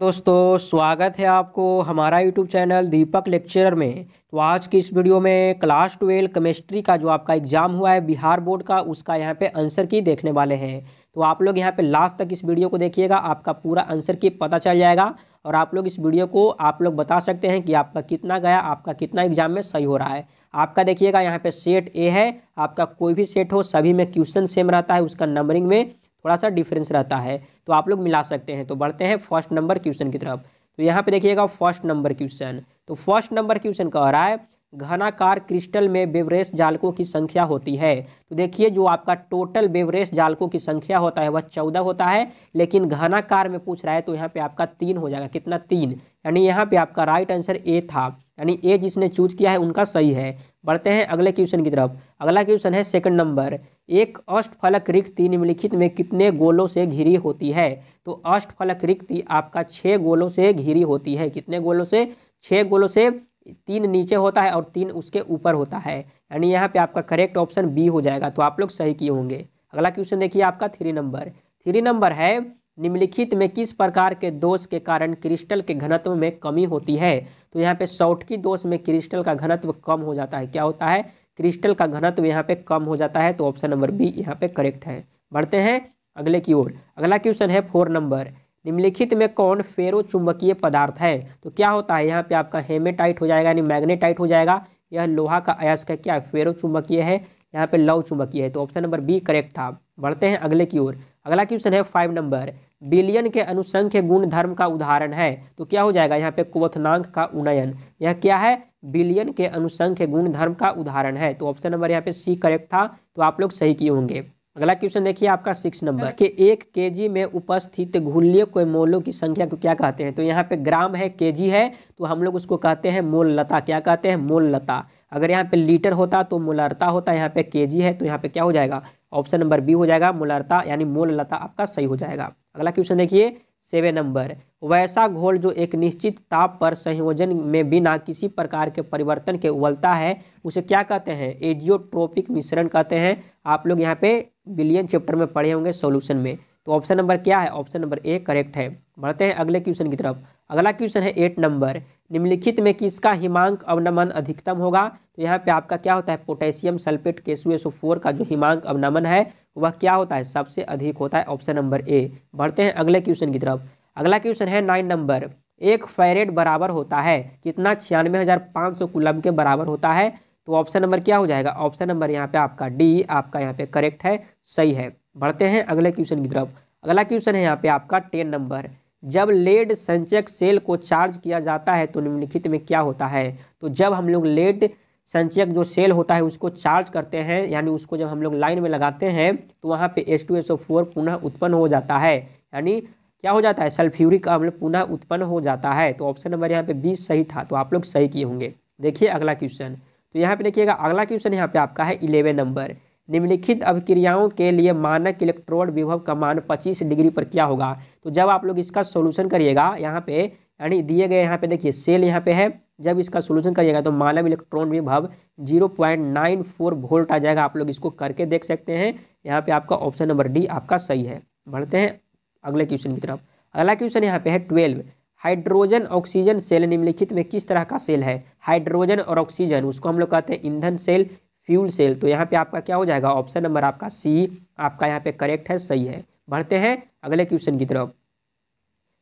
दोस्तों स्वागत है आपको हमारा यूट्यूब चैनल दीपक लेक्चरर में तो आज की इस वीडियो में क्लास ट्वेल्व केमिस्ट्री का जो आपका एग्ज़ाम हुआ है बिहार बोर्ड का उसका यहाँ पे आंसर की देखने वाले हैं तो आप लोग यहाँ पे लास्ट तक इस वीडियो को देखिएगा आपका पूरा आंसर की पता चल जाएगा और आप लोग इस वीडियो को आप लोग बता सकते हैं कि आपका कितना गया आपका कितना एग्जाम में सही हो रहा है आपका देखिएगा यहाँ पे सेट ए है आपका कोई भी सेट हो सभी में क्वेश्चन सेम रहता है उसका नंबरिंग में थोड़ा सा डिफरेंस रहता है तो आप लोग मिला सकते हैं तो बढ़ते हैं फर्स्ट नंबर क्वेश्चन की तरफ तो यहाँ पे देखिएगा फर्स्ट नंबर क्वेश्चन तो फर्स्ट नंबर क्वेश्चन कह रहा है घनाकार क्रिस्टल में बेवरेज जालकों की संख्या होती है तो देखिए जो आपका टोटल बेवरेज जालकों की संख्या होता है वह चौदह होता है लेकिन घनाकार में पूछ रहा है तो यहाँ पे आपका तीन हो जाएगा कितना तीन यानी यहाँ पे आपका राइट आंसर ए था यानी ए जिसने चूज किया है उनका सही है बढ़ते हैं अगले क्वेश्चन की तरफ अगला क्वेश्चन है सेकंड नंबर एक अष्टफलक रिक्ति निम्नलिखित में कितने गोलों से घिरी होती है तो अष्टफलक रिक्ति आपका छः गोलों से घिरी होती है कितने गोलों से छः गोलों से तीन नीचे होता है और तीन उसके ऊपर होता है यानी यहाँ पे आपका करेक्ट ऑप्शन बी हो जाएगा तो आप लोग सही किए होंगे अगला क्वेश्चन देखिए आपका थ्री नंबर थ्री नंबर है निम्नलिखित में किस प्रकार के दोष के कारण क्रिस्टल के घनत्व में कमी होती है तो यहाँ पे सौटकी दोष में क्रिस्टल का घनत्व कम हो जाता है क्या होता है क्रिस्टल का घनत्व यहाँ पे कम हो जाता है तो ऑप्शन नंबर बी यहाँ पे करेक्ट है बढ़ते हैं अगले की ओर अगला क्वेश्चन है फोर नंबर निम्नलिखित में कौन फेरो चुंबकीय पदार्थ है तो क्या होता है यहाँ पे आपका हेमेटाइट हो जाएगा यानी मैग्नेटाइट हो जाएगा यह लोहा का अयस्क है क्या फेरो चुंबकीय है यहाँ पे लव चुंबकीय है तो ऑप्शन नंबर बी करेक्ट था बढ़ते हैं अगले की ओर अगला क्वेश्चन है फाइव नंबर बिलियन के अनुसंख्य गुण धर्म का उदाहरण है तो क्या हो जाएगा यहाँ पे क्वथनांक का उन्नयन यह क्या है बिलियन के अनुसंख्य गुण धर्म का उदाहरण है तो ऑप्शन नंबर यहाँ पे सी करेक्ट था तो आप लोग सही किए होंगे अगला क्वेश्चन देखिए आपका सिक्स नंबर के एक के में उपस्थित घुल्य को मोलों की संख्या को क्या कहते हैं तो यहाँ पे ग्राम है के है तो हम लोग उसको कहते हैं मोल लता क्या कहते हैं मोल लता अगर यहाँ पे लीटर होता तो मोलरता होता यहाँ पे के है तो यहाँ पे क्या हो जाएगा ऑप्शन नंबर बी हो जाएगा मोलरता यानी मोल लता आपका सही हो जाएगा अगला क्वेश्चन देखिए सेवन नंबर वैसा घोल जो एक निश्चित ताप पर संयोजन में बिना किसी प्रकार के परिवर्तन के उबलता है उसे क्या कहते हैं एजियोट्रोपिक मिश्रण कहते हैं आप लोग यहाँ पे बिलियन चैप्टर में पढ़े होंगे सॉल्यूशन में तो ऑप्शन नंबर क्या है ऑप्शन नंबर ए करेक्ट है बढ़ते हैं अगले क्वेश्चन की तरफ अगला क्वेश्चन है एट नंबर निम्नलिखित में किसका हिमांक अवनमन अधिकतम होगा तो यहाँ पे आपका क्या होता है पोटेशियम सल्फेट के का जो हिमांक अवनमन है वह क्या होता है सबसे अधिक होता है ऑप्शन नंबर ए बढ़ते हैं अगले क्वेश्चन की तरफ अगला क्वेश्चन है नाइन नंबर एक फेरेट बराबर होता है कितना छियानवे हज़ार पाँच सौ कुलम के बराबर होता है तो ऑप्शन नंबर क्या हो जाएगा ऑप्शन नंबर यहाँ पे आपका डी आपका यहाँ पे करेक्ट है सही है बढ़ते हैं अगले क्वेश्चन की तरफ अगला क्वेश्चन है यहाँ पे आपका टेन नंबर जब लेड संचक सेल को चार्ज किया जाता है तो निम्नलिखित में क्या होता है तो जब हम लोग लेड संचयक जो सेल होता है उसको चार्ज करते हैं यानी उसको जब हम लोग लाइन में लगाते हैं तो वहाँ पे S two S O four पुनः उत्पन्न हो जाता है यानी क्या हो जाता है सल्फ्यूरिक अम्ल पुनः उत्पन्न हो जाता है तो ऑप्शन नंबर यहाँ पे बीस सही था तो आप लोग सही किए होंगे देखिए अगला क्वेश्चन तो यहाँ पे देखिएगा अगला क्वेश्चन यहाँ पे आपका है इलेवन नंबर निम्नलिखित अभिक्रियाओं के लिए मानक इलेक्ट्रोड विभव का मान 25 डिग्री पर क्या होगा तो जब आप लोग इसका सोल्यूशन करिएगा यहाँ पे यानी दिए गए यहाँ पे देखिए सेल यहाँ पे है जब इसका सोल्यूशन करिएगा तो मालम electron zero point nine four volt आ जाएगा आप लोग इसको करके देख सकते हैं यहाँ पे आपका ऑप्शन नंबर डी आपका सही है बढ़ते हैं अगले क्वेश्चन की तरफ अगला क्वेश्चन यहाँ पे है ट्वेल्व हाइड्रोजन ऑक्सीजन सेल निम्नलिखित में किस तरह का सेल है हाइड्रोजन और ऑक्सीजन उसको हम लोग कहते हैं ईंधन सेल फ्यूल सेल तो यहाँ पे आपका क्या हो जाएगा ऑप्शन नंबर आपका सी आपका यहाँ पे करेक्ट है सही है बढ़ते हैं अगले क्वेश्चन की तरफ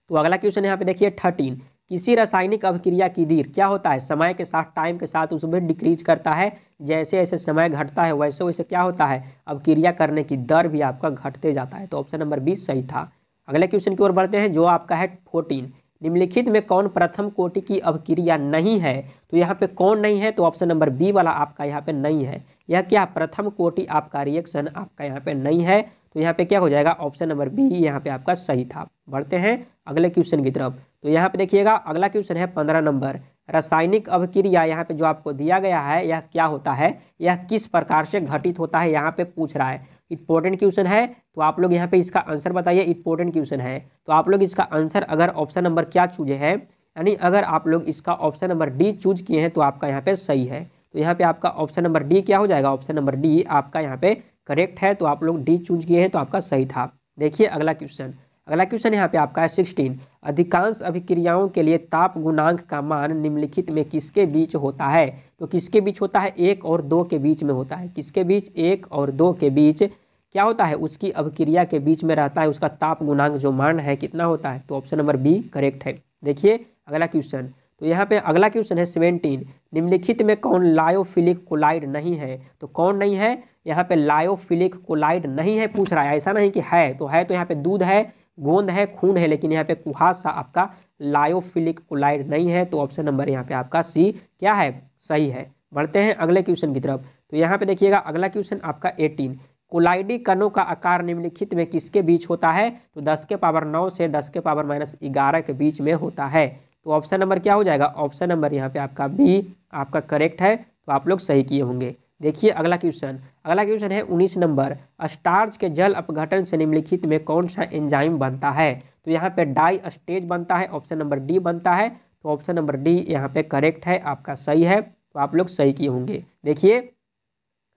तो अगला क्वेश्चन यहाँ पे देखिए थर्टीन किसी रासायनिक अभिक्रिया की दीर क्या होता है समय के साथ टाइम के साथ उसमें डिक्रीज करता है जैसे जैसे समय घटता है वैसे वैसे क्या होता है अभिक्रिया करने की दर भी आपका घटते जाता है तो ऑप्शन नंबर बीस सही था अगले क्वेश्चन की ओर बढ़ते हैं जो आपका है फोर्टीन निम्नलिखित में कौन प्रथम कोटि की अभिक्रिया नहीं है तो यहाँ पे कौन नहीं है तो ऑप्शन नंबर बी वाला आपका यहाँ पे नहीं है यह क्या प्रथम कोटि आपका रिएक्शन आपका यहाँ पे नहीं है तो यहाँ पे क्या हो जाएगा ऑप्शन नंबर बी यहाँ पे आपका सही था बढ़ते हैं अगले क्वेश्चन की तरफ तो यहाँ पे देखिएगा अगला क्वेश्चन है पंद्रह नंबर रासायनिक अभिक्रिया यहाँ पे जो आपको दिया गया है यह क्या होता है यह किस प्रकार से घटित होता है यहाँ पे पूछ रहा है इंपॉर्टेंट क्वेश्चन है तो आप लोग यहाँ पे इसका आंसर बताइए इंपॉर्टेंट क्वेश्चन है तो आप लोग इसका आंसर अगर ऑप्शन नंबर क्या चूजे है यानी अगर आप लोग इसका ऑप्शन नंबर डी चूज किए हैं तो आपका यहाँ पे सही है तो यहाँ पे आपका ऑप्शन नंबर डी क्या हो जाएगा ऑप्शन नंबर डी आपका यहाँ पे करेक्ट है तो आप लोग डी चूज किए हैं तो आपका सही था देखिए अगला क्वेश्चन अगला क्वेश्चन यहाँ पे आपका है सिक्सटीन अधिकांश अभिक्रियाओं के लिए ताप गुणांक का मान निम्नलिखित में किसके बीच होता है तो किसके बीच होता है एक और दो के बीच में होता है किसके बीच एक और दो के बीच क्या होता है उसकी अभिक्रिया के बीच में रहता है उसका ताप गुणांक जो मान है कितना होता है तो ऑप्शन नंबर बी करेक्ट है देखिए अगला क्वेश्चन तो यहाँ पे अगला क्वेश्चन है सेवेंटीन निम्नलिखित में कौन लायोफिलिक कोलाइड नहीं है तो कौन नहीं है यहाँ पे लायोफिलिक कोलाइड नहीं है पूछ रहा है ऐसा नहीं कि है तो है तो यहाँ पे दूध है गोंद है खून है लेकिन यहाँ पे कुहासा आपका लायोफिलिक कोलाइड नहीं है तो ऑप्शन नंबर यहाँ पे आपका सी क्या है सही है बढ़ते हैं अगले क्वेश्चन की तरफ तो यहाँ पे देखिएगा अगला क्वेश्चन आपका एटीन कोलाइडी कणों का आकार निम्नलिखित में किसके बीच होता है तो दस के पावर नौ से दस के पावर माइनस ग्यारह के बीच में होता है तो ऑप्शन नंबर क्या हो जाएगा ऑप्शन नंबर यहाँ पे आपका बी आपका करेक्ट है तो आप लोग सही किए होंगे देखिए अगला क्वेश्चन अगला क्वेश्चन है उन्नीस नंबर स्टार्च के जल अपघटन से निम्नलिखित में कौन सा एंजाइम बनता है तो यहाँ पे डाई स्टेज बनता है ऑप्शन नंबर डी बनता है तो ऑप्शन नंबर डी यहाँ पे करेक्ट है आपका सही है तो आप लोग सही किए होंगे देखिए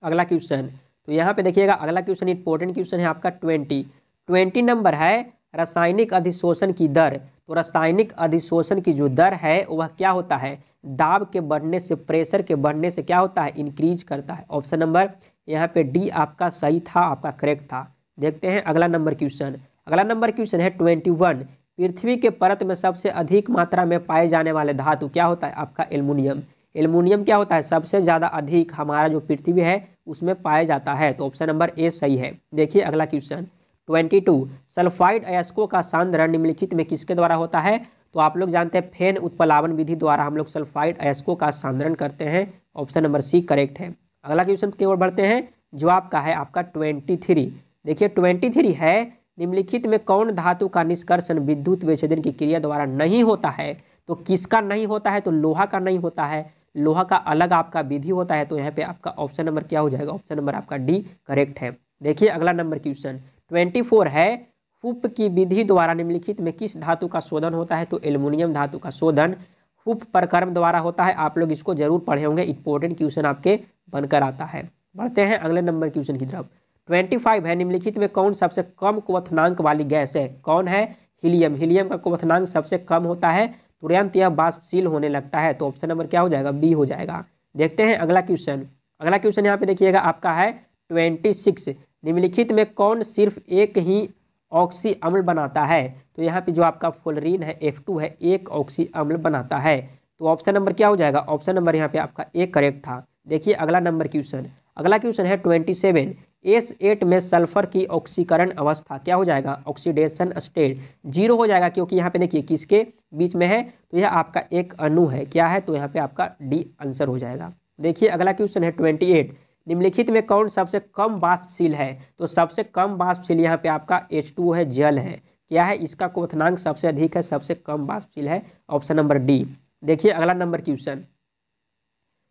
अगला क्वेश्चन तो यहाँ पे देखिएगा अगला क्वेश्चन इंपॉर्टेंट क्वेश्चन है आपका ट्वेंटी ट्वेंटी नंबर है रासायनिक अधिशोषण की दर तो रासायनिक अधिशोषण की जो दर है वह क्या होता है दाब के बढ़ने से प्रेशर के बढ़ने से क्या होता है इंक्रीज करता है ऑप्शन नंबर यहाँ पे डी आपका सही था आपका करेक्ट था देखते हैं अगला नंबर क्वेश्चन अगला नंबर क्वेश्चन है ट्वेंटी वन पृथ्वी के परत में सबसे अधिक मात्रा में पाए जाने वाले धातु क्या होता है आपका एल्मोनियम एल्मोनियम क्या होता है सबसे ज़्यादा अधिक हमारा जो पृथ्वी है उसमें पाया जाता है तो ऑप्शन नंबर ए सही है देखिए अगला क्वेश्चन ट्वेंटी टू सल्फाइड अयस्कों का सांद्रण निम्नलिखित में किसके द्वारा होता है तो आप लोग जानते हैं फेन उत्पलावन विधि द्वारा हम लोग सल्फाइड अयस्कों का सांद्रण करते हैं ऑप्शन नंबर सी करेक्ट है अगला क्वेश्चन की ओर बढ़ते हैं जो आपका है आपका ट्वेंटी थ्री देखिए ट्वेंटी थ्री है निम्नलिखित में कौन धातु का निष्कर्षण विद्युत विच्छेदन की क्रिया द्वारा नहीं होता है तो किसका नहीं होता है तो लोहा का नहीं होता है लोहा का अलग आपका विधि होता है तो यहाँ पे आपका ऑप्शन नंबर क्या हो जाएगा ऑप्शन नंबर आपका डी करेक्ट है देखिए अगला नंबर क्वेश्चन ट्वेंटी फोर है हुप की विधि द्वारा निम्नलिखित में किस धातु का शोधन होता है तो एल्युमिनियम धातु का शोधन हुप परकर्म द्वारा होता है आप लोग इसको जरूर पढ़े होंगे इंपॉर्टेंट क्वेश्चन आपके बनकर आता है बढ़ते हैं अगले नंबर क्वेश्चन की तरफ ट्वेंटी फाइव है निम्नलिखित में कौन सबसे कम क्वथनांक वाली गैस है कौन है हीलियम हीलियम का क्वथनांक सबसे कम होता है तुरंत यह बाष्पशील होने लगता है तो ऑप्शन नंबर क्या हो जाएगा बी हो जाएगा देखते हैं अगला क्वेश्चन अगला क्वेश्चन यहाँ पे देखिएगा आपका है ट्वेंटी सिक्स निम्नलिखित में कौन सिर्फ एक ही ऑक्सी अम्ल बनाता है तो यहाँ पे जो आपका फोलरीन है एफ टू है एक ऑक्सी अम्ल बनाता है तो ऑप्शन नंबर क्या हो जाएगा ऑप्शन नंबर यहाँ पे आपका एक करेक्ट था देखिए अगला नंबर क्वेश्चन अगला क्वेश्चन है ट्वेंटी सेवन एस एट में सल्फर की ऑक्सीकरण अवस्था क्या हो जाएगा ऑक्सीडेशन स्टेट जीरो हो जाएगा क्योंकि यहाँ पे देखिए किसके बीच में है तो यह आपका एक अनु है क्या है तो यहाँ पे आपका डी आंसर हो जाएगा देखिए अगला क्वेश्चन है ट्वेंटी एट निम्नलिखित में कौन सबसे कम बाष्पशील है तो सबसे कम बाष्पशील यहाँ पे आपका एच टू है जल है क्या है इसका क्वथनांक सबसे अधिक है सबसे कम बाष्पशील है ऑप्शन नंबर डी देखिए अगला नंबर क्वेश्चन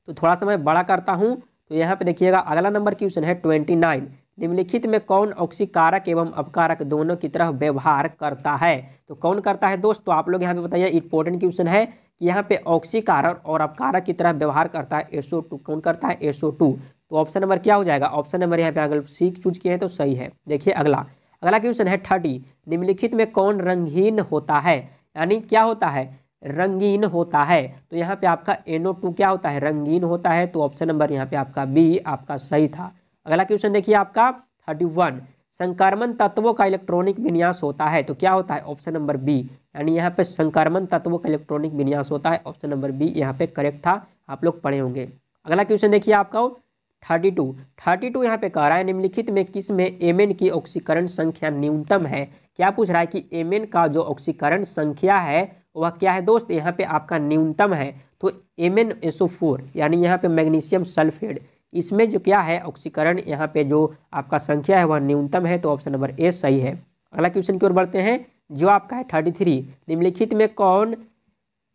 तो थोड़ा सा मैं बड़ा करता हूँ तो यहाँ पे देखिएगा अगला नंबर क्वेश्चन है ट्वेंटी नाइन निम्नलिखित में कौन ऑक्सीकारक एवं अपकारक दोनों की तरह व्यवहार करता है तो कौन करता है दोस्त तो आप लोग यहाँ पे बताइए इम्पोर्टेंट क्वेश्चन है कि यहाँ पे ऑक्सीकारक और अपकारक की तरह व्यवहार करता है एसओ टू कौन करता है एसओ टू तो ऑप्शन नंबर क्या हो जाएगा ऑप्शन नंबर यहाँ पे अगर सी चूज किए हैं तो सही है देखिए अगला अगला क्वेश्चन है थर्टी निम्नलिखित में कौन रंगहीन होता है यानी क्या होता है रंगीन होता है तो यहाँ पे आपका एनओ टू क्या होता है रंगीन होता है तो ऑप्शन नंबर यहाँ पे आपका बी आपका सही था अगला क्वेश्चन देखिए आपका थर्टी वन संक्रमण तत्वों का इलेक्ट्रॉनिक विन्यास होता है तो क्या होता है ऑप्शन नंबर बी यानी यहाँ पे संक्रमण तत्वों का इलेक्ट्रॉनिक विन्यास होता है ऑप्शन नंबर बी यहाँ पे करेक्ट था आप लोग पढ़े होंगे अगला क्वेश्चन देखिए आपका थर्टी टू थर्टी टू यहाँ पे कह रहा है निम्नलिखित में किस में एन की ऑक्सीकरण संख्या न्यूनतम है क्या पूछ रहा है कि एन का जो ऑक्सीकरण संख्या है वह क्या है दोस्त यहाँ पे आपका न्यूनतम है तो एन एसओ फोर यानी यहाँ पे मैग्नीशियम सल्फेड इसमें जो क्या है ऑक्सीकरण यहाँ पे जो आपका संख्या है वह न्यूनतम है तो ऑप्शन नंबर ए सही है अगला क्वेश्चन की ओर बढ़ते हैं जो आपका है थर्टी थ्री निम्नलिखित में कौन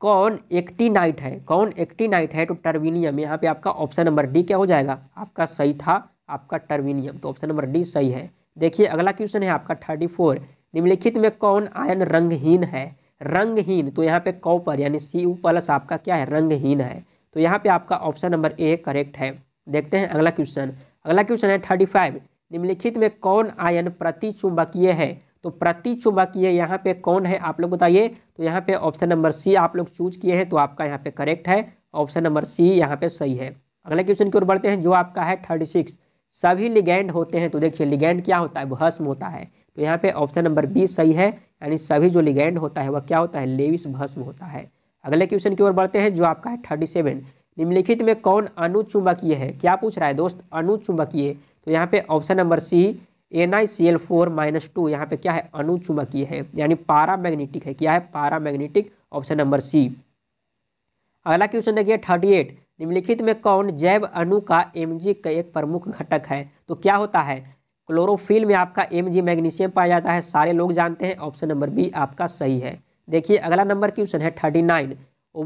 कौन एक्टिनाइट है कौन एक्टिनाइट है तो टर्बीनियम यहाँ पे आपका ऑप्शन नंबर डी क्या हो जाएगा आपका सही था आपका टर्बीनियम तो ऑप्शन नंबर डी सही है देखिए अगला क्वेश्चन है आपका थर्टी फोर निम्नलिखित में कौन आयन रंगहीन है रंगहीन तो यहाँ पे कॉपर यानी सी प्लस आपका क्या है रंगहीन है तो यहाँ पे आपका ऑप्शन नंबर ए करेक्ट है देखते हैं अगला क्वेश्चन अगला क्वेश्चन है थर्टी फाइव निम्नलिखित में कौन आयन प्रति चुंबकीय है तो प्रति चुंबकीय यहाँ पे कौन है आप लोग बताइए तो यहाँ पे ऑप्शन नंबर सी आप लोग चूज किए हैं तो आपका यहाँ पे करेक्ट है ऑप्शन नंबर सी यहाँ पे सही है अगले क्वेश्चन की ओर बढ़ते हैं जो आपका है थर्टी सिक्स सभी लिगेंड होते हैं तो देखिए लिगेंड क्या होता है भस्म होता है तो यहाँ पे ऑप्शन नंबर बी सही है यानी सभी जो लिगेंड होता है वह क्या होता है लेविस भस्म होता है अगले क्वेश्चन की ओर बढ़ते हैं जो आपका है थर्टी सेवन निम्नलिखित में कौन अनुचुंबकीय है क्या पूछ रहा है दोस्त अनुचुंबकीय तो यहाँ पे option number C N I C L four minus two यहाँ पे क्या है अनुचुमकी है यानी पारा मैग्नेटिक है क्या है पारा मैग्नेटिक ऑप्शन नंबर सी अगला क्वेश्चन देखिए थर्टी एट निम्नलिखित में कौन जैव अणु का एम का एक प्रमुख घटक है तो क्या होता है क्लोरोफिल में आपका एम मैग्नीशियम पाया जाता है सारे लोग जानते हैं ऑप्शन नंबर बी आपका सही है देखिए अगला नंबर क्वेश्चन है थर्टी नाइन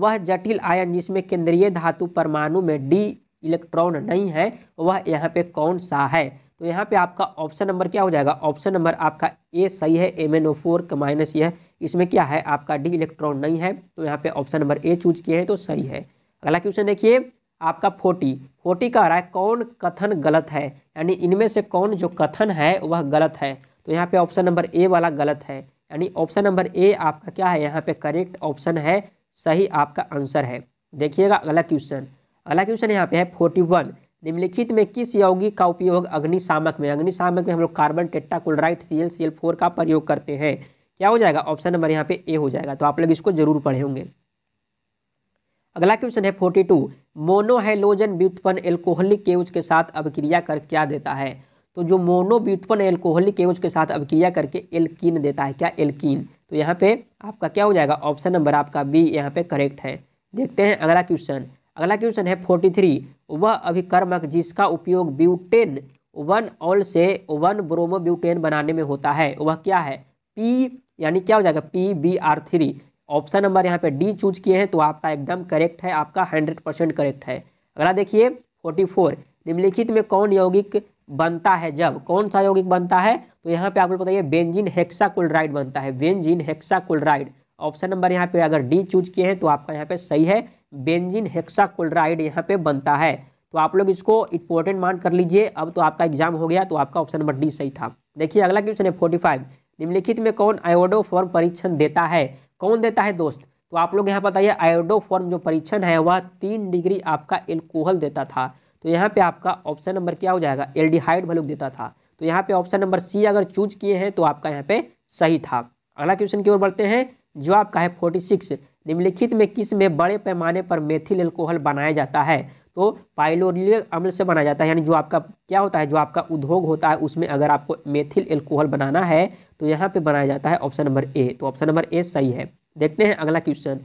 वह जटिल आयन जिसमें केंद्रीय धातु परमाणु में डी इलेक्ट्रॉन नहीं है वह यहाँ पे कौन सा है तो यहाँ पे आपका ऑप्शन नंबर क्या हो जाएगा ऑप्शन नंबर आपका ए सही है एम एन ओ फोर का माइनस ये है इसमें क्या है आपका डी इलेक्ट्रॉन नहीं है तो यहाँ पे ऑप्शन नंबर ए चूज किए हैं तो सही है अगला क्वेश्चन देखिए आपका फोर्टी फोर्टी का रहा है कौन कथन गलत है यानी इनमें से कौन जो कथन है वह गलत है तो यहाँ पे ऑप्शन नंबर ए वाला गलत है यानी ऑप्शन नंबर ए आपका क्या है यहाँ पे करेक्ट ऑप्शन है सही आपका आंसर है देखिएगा अगला क्वेश्चन अगला क्वेश्चन यहाँ पे है फोर्टी वन निम्नलिखित में किस यौगिक का उपयोग अग्निशामक में अग्निशामक में हम लोग carbon tetra chloride C L C L four का प्रयोग करते हैं क्या हो जाएगा ऑप्शन नंबर यहाँ पे ए हो जाएगा तो आप लोग इसको जरूर पढ़े होंगे अगला क्वेश्चन है फोर्टी टू मोनोहेलोजन व्युत्पन्न एल्कोहलिक केवज के साथ अभिक्रिया कर क्या देता है तो जो मोनो व्युत्पन्न एल्कोहलिक केवज के साथ अभिक्रिया करके एल्किन देता है क्या एल्किन तो यहाँ पे आपका क्या हो जाएगा ऑप्शन नंबर आपका बी यहाँ पे करेक्ट है देखते हैं अगला क्वेश्चन अगला क्वेश्चन है फोर्टी थ्री वह अभिकर्मक जिसका उपयोग ब्यूटेन वन ऑल से वन ब्रोमो ब्यूटेन बनाने में होता है वह क्या है पी यानी क्या हो जाएगा P B R three option number यहाँ पे डी चूज किए हैं तो आपका एकदम करेक्ट है आपका हंड्रेड परसेंट करेक्ट है अगला देखिए फोर्टी फोर निम्नलिखित में कौन यौगिक बनता है जब कौन सा यौगिक बनता है तो यहाँ पे आप लोग बताइए बेंजिन हेक्साक्लोराइड बनता है बेंजिन हेक्साक्लोराइड ऑप्शन नंबर यहाँ पे अगर डी चूज किए हैं तो आपका यहाँ पे सही है बेंजिन हेक्साक्लोराइड यहाँ पे बनता है तो आप लोग इसको इंपॉर्टेंट मान कर लीजिए अब तो आपका एग्जाम हो गया तो आपका ऑप्शन नंबर डी सही था देखिए अगला क्वेश्चन है फोर्टी फाइव निम्नलिखित में कौन आयोडो फॉर्म परीक्षण देता है कौन देता है दोस्त तो आप लोग यहाँ बताइए आयोडो फॉर्म जो परीक्षण है वह तीन डिग्री आपका एल्कोहल देता था तो यहाँ पे आपका ऑप्शन नंबर क्या हो जाएगा एल्डिहाइड वैल्यू देता था तो यहाँ पे ऑप्शन नंबर सी अगर चूज किए हैं तो आपका यहाँ पे सही था अगला क्वेश्चन की ओर बढ़ते हैं जो आपका है फोर्टी सिक्स निम्नलिखित में किस में बड़े पैमाने पर मेथिल एल्कोहल बनाया जाता है तो पाइलोरिय अम्ल से बनाया जाता है यानी जो आपका क्या होता है जो आपका उद्योग होता है उसमें अगर आपको मेथिल एल्कोहल बनाना है तो यहाँ पे बनाया जाता है ऑप्शन नंबर ए तो ऑप्शन नंबर ए सही है देखते हैं अगला क्वेश्चन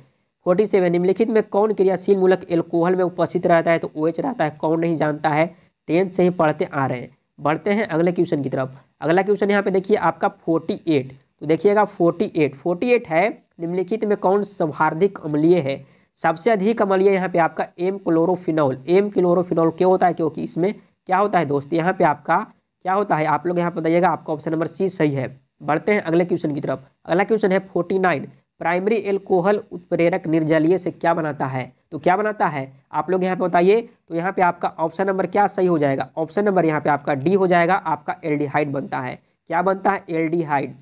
फोर्टी सेवन निम्नलिखित में कौन क्रियाशील मूलक एल्कोहल में उपस्थित रहता है तो ओ रहता है कौन नहीं जानता है टेंथ से ही पढ़ते आ रहे हैं बढ़ते हैं अगले क्वेश्चन की तरफ अगला क्वेश्चन यहाँ पे देखिए आपका फोर्टी एट तो देखिएगा फोर्टी एट फोर्टी एट है निम्नलिखित में कौन संहार्दिक अम्लीय है सबसे अधिक अम्लीय यहाँ पे आपका एम क्लोरोफिनॉल एम क्लोरोफिनॉल क्यों होता है क्योंकि इसमें क्या होता है दोस्त यहाँ पे आपका क्या होता है आप लोग यहाँ पर बताइएगा आपका ऑप्शन नंबर सी सही है बढ़ते हैं अगले क्वेश्चन की तरफ अगला क्वेश्चन है फोर्टी नाइन प्राइमरी एल्कोहल उत्प्रेरक निर्जलीय से क्या बनाता है तो क्या बनाता है आप लोग यहाँ पे बताइए तो यहाँ पे आपका ऑप्शन नंबर क्या सही हो जाएगा ऑप्शन नंबर यहाँ पे आपका डी हो जाएगा आपका एल्डिहाइड बनता है क्या बनता है एल्डिहाइड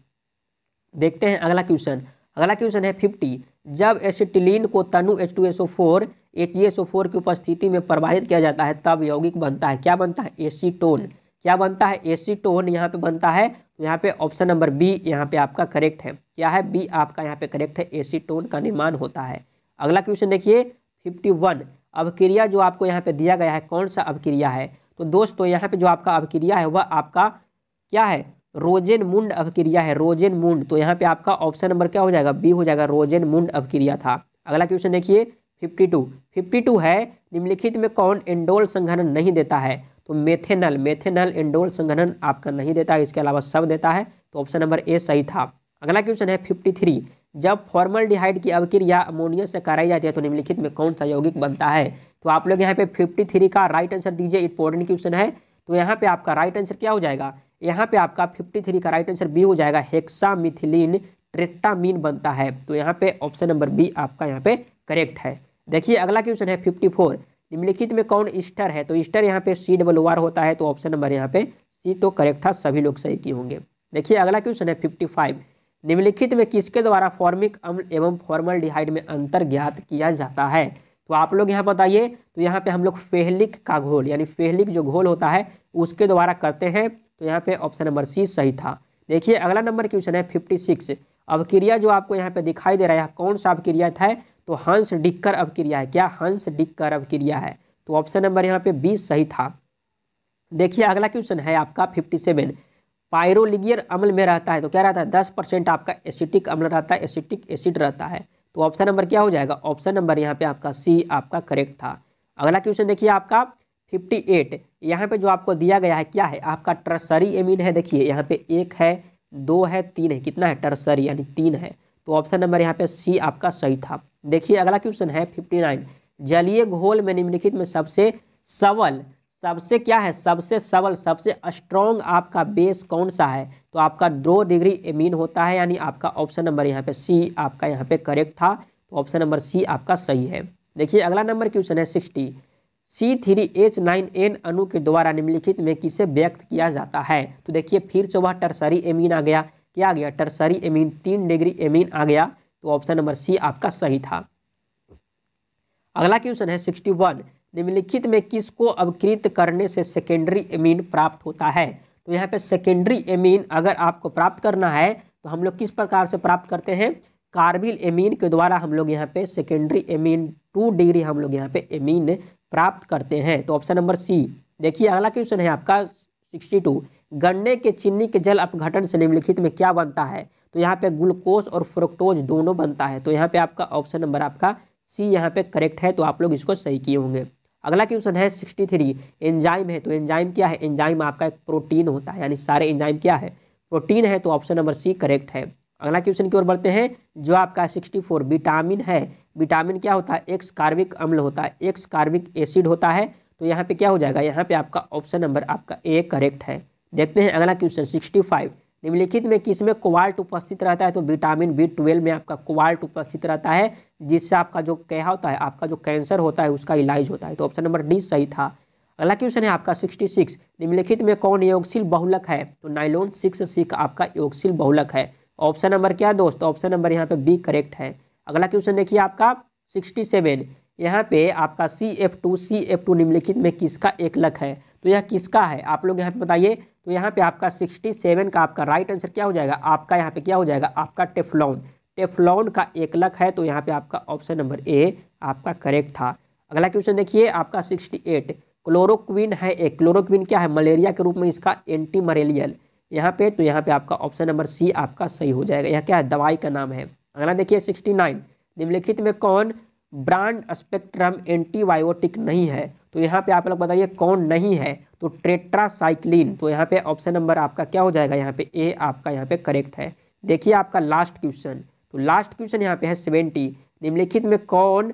देखते हैं अगला क्वेश्चन अगला क्वेश्चन है फिफ्टी जब एसिटिलीन को तनु H two SO four H S four की उपस्थिति में प्रवाहित किया जाता है तब यौगिक बनता है क्या बनता है एसीटोन क्या बनता है एसीटोन यहाँ पे बनता है तो यहाँ पे ऑप्शन नंबर बी यहाँ पे आपका करेक्ट है क्या है बी आपका यहाँ पे करेक्ट है एसीटोन का निर्माण होता है अगला क्वेश्चन देखिए फिफ्टी वन अभिक्रिया जो आपको यहाँ पे दिया गया है कौन सा अभिक्रिया है तो दोस्तों यहाँ पे जो आपका अभिक्रिया है वह आपका क्या है रोजेन मुंड अभिक्रिया है रोजेन मुंड तो यहाँ पे आपका ऑप्शन नंबर क्या हो जाएगा बी हो जाएगा रोजेन मुंड अभिक्रिया था अगला क्वेश्चन देखिए 52 52 है निम्नलिखित में कौन एंडोल संघनन नहीं देता है तो मेथेनल मेथेनल एंडोल संघनन आपका नहीं देता है इसके अलावा सब देता है तो ऑप्शन नंबर ए सही था अगला क्वेश्चन है थ्री जब फॉर्मल डिहाइड की अवक्रिया अमोनिया से कराई जाती है तो निम्नलिखित में कौन सा यौगिक बनता है तो आप लोग यहाँ पे थ्री का राइट आंसर दीजिए इंपॉर्टेंट क्वेश्चन है तो यहाँ पे आपका राइट आंसर क्या हो जाएगा यहाँ पे आपका 53 का राइट आंसर बी हो जाएगा हेक्सामिथिलीन ट्रेट्टामीन बनता है तो यहाँ पे ऑप्शन नंबर बी आपका यहाँ पे करेक्ट है देखिए अगला क्वेश्चन है 54 निम्नलिखित में कौन ईस्टर है तो ईस्टर यहाँ पे सी डबल वार होता है तो ऑप्शन नंबर यहाँ पे सी तो करेक्ट था सभी लोग सही किए होंगे देखिए अगला क्वेश्चन है 55 निम्नलिखित में किसके द्वारा फॉर्मिक अम्ल एवं फॉर्मल डिहाइड में अंतर ज्ञात किया जाता है तो आप लोग यहाँ बताइए तो यहाँ पे हम लोग फेहलिक का घोल यानी फेहलिक जो घोल होता है उसके द्वारा करते हैं तो यहाँ पे ऑप्शन नंबर सी सही था देखिए अगला नंबर क्वेश्चन है फिफ्टी सिक्स अब क्रिया जो आपको यहाँ पे दिखाई दे रहा है कौन सा अवक्रिया था तो हंस डिक्कर अवक्रिया है क्या हंस डिक्कर अवक्रिया है तो ऑप्शन नंबर यहाँ पे बी सही था देखिए अगला क्वेश्चन है आपका फिफ्टी सेवन पायरोलिगियर अम्ल में रहता है तो क्या रहता है दस परसेंट आपका एसिटिक अम्ल रहता है एसिटिक एसिड रहता है तो ऑप्शन नंबर क्या हो जाएगा ऑप्शन नंबर यहाँ पे आपका सी आपका करेक्ट था अगला क्वेश्चन देखिए आपका फिफ्टी एट यहाँ पर जो आपको दिया गया है क्या है आपका टर्सरी एमिन है देखिए यहाँ पे एक है दो है तीन है कितना है टर्सरी यानी तीन है तो ऑप्शन नंबर यहाँ पे सी आपका सही था देखिए अगला क्वेश्चन है फिफ्टी नाइन जलीय घोल में निम्नलिखित में सबसे सबल सबसे क्या है सबसे सबल सबसे स्ट्रॉन्ग आपका बेस कौन सा है तो आपका दो डिग्री एमीन होता है यानी आपका ऑप्शन नंबर यहाँ पे सी आपका यहाँ पे करेक्ट था तो ऑप्शन नंबर सी आपका सही है देखिए अगला नंबर क्वेश्चन है sixty C three H nine N अनु के द्वारा निम्नलिखित में किसे व्यक्त किया जाता है तो देखिए फिर से वह टर्सरी एमीन आ गया क्या आ गया टर्सरी एमीन तीन डिग्री एमीन आ गया तो ऑप्शन नंबर सी आपका सही था अगला क्वेश्चन है सिक्सटी वन निम्नलिखित में किसको अवकृत करने से सेकेंडरी एमीन प्राप्त होता है तो यहाँ पे सेकेंडरी एमीन अगर आपको प्राप्त करना है तो हम लोग किस प्रकार से प्राप्त करते हैं कार्बिल एमीन के द्वारा हम लोग यहाँ पे सेकेंडरी एमीन टू डिग्री हम लोग यहाँ पे एमीन प्राप्त करते हैं तो ऑप्शन नंबर सी देखिए अगला क्वेश्चन है आपका सिक्सटी टू गन्ने के चीनी के जल अपघटन से निम्नलिखित में क्या बनता है तो यहाँ पे ग्लूकोज और फ्रोक्टोज दोनों बनता है तो यहाँ पे आपका ऑप्शन नंबर आपका सी यहाँ पे करेक्ट है तो आप लोग इसको सही किए होंगे अगला क्वेश्चन है सिक्सटी थ्री एंजाइम है तो एंजाइम क्या है एंजाइम आपका एक प्रोटीन होता है यानी सारे एंजाइम क्या है प्रोटीन है तो ऑप्शन नंबर सी करेक्ट है अगला क्वेश्चन की ओर बढ़ते हैं जो आपका सिक्सटी फोर विटामिन है विटामिन क्या होता है एक्स कार्बिक अम्ल होता है एक्स कार्बिक एसिड होता है तो यहाँ पे क्या हो जाएगा यहाँ पे आपका ऑप्शन नंबर आपका ए करेक्ट है देखते हैं अगला क्वेश्चन सिक्सटी फाइव निम्नलिखित में किस में कोवाल्ट उपस्थित रहता है तो विटामिन बी ट्वेल्व में आपका कोवाल्ट उपस्थित रहता है जिससे आपका जो क्या होता है आपका जो कैंसर होता है उसका इलाज होता है तो ऑप्शन नंबर डी सही था अगला क्वेश्चन है आपका सिक्सटी सिक्स निम्नलिखित में कौन योगशील बहुलक है तो नाइलोन सिक्स सिक आपका योगशील बहुलक है ऑप्शन नंबर क्या है दोस्त ऑप्शन नंबर यहाँ पे बी करेक्ट है अगला क्वेश्चन देखिए आपका सिक्सटी सेवन यहाँ पे आपका C F two C F two निम्नलिखित में किसका एक लक है तो यह किसका है आप लोग यहाँ पे बताइए तो यहाँ पे आपका सिक्सटी सेवन का आपका राइट आंसर क्या हो जाएगा आपका यहाँ पे क्या हो जाएगा आपका टेफलॉन टेफलॉन का एक लक है तो यहाँ पे आपका ऑप्शन नंबर ए आपका करेक्ट था अगला क्वेश्चन देखिए आपका सिक्सटी एट क्लोरोक्विन है एक क्लोरोक्विन क्या है मलेरिया के रूप में इसका एंटी मलेरियल यहाँ पे तो यहाँ पे आपका ऑप्शन नंबर सी आपका सही हो जाएगा यह क्या है दवाई का नाम है अगला देखिए सिक्सटी नाइन निम्नलिखित में कौन ब्रांड स्पेक्ट्रम एंटीबायोटिक नहीं है तो यहाँ पे आप लोग बताइए कौन नहीं है तो ट्रेट्रासाइक्लिन तो यहाँ पे ऑप्शन नंबर आपका क्या हो जाएगा यहाँ पे ए आपका यहाँ पे करेक्ट है देखिए आपका लास्ट क्वेश्चन तो लास्ट क्वेश्चन यहाँ पे है सेवेंटी निम्नलिखित में कौन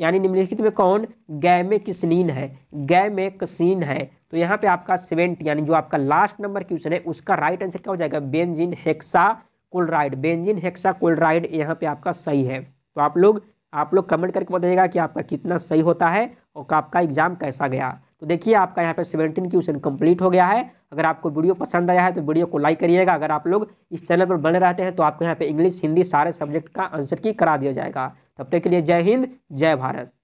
यानी निम्नलिखित में कौन गैमे किसनीन है गैमे कसीन है तो यहाँ पे आपका सेवेंटी यानी जो आपका लास्ट नंबर क्वेश्चन है उसका राइट आंसर क्या हो जाएगा benzene hexachloride benzene hexachloride यहाँ पे आपका सही है तो आप लोग आप लोग कमेंट करके बताइएगा कि आपका कितना सही होता है और आपका एग्जाम कैसा गया तो देखिए आपका यहाँ पे सेवेंटीन क्वेश्चन कंप्लीट हो गया है अगर आपको वीडियो पसंद आया है तो वीडियो को लाइक करिएगा अगर आप लोग इस चैनल पर बने रहते हैं तो आपको यहाँ पे इंग्लिश हिंदी सारे सब्जेक्ट का आंसर की करा दिया जाएगा तब तक के लिए जय हिंद जय भारत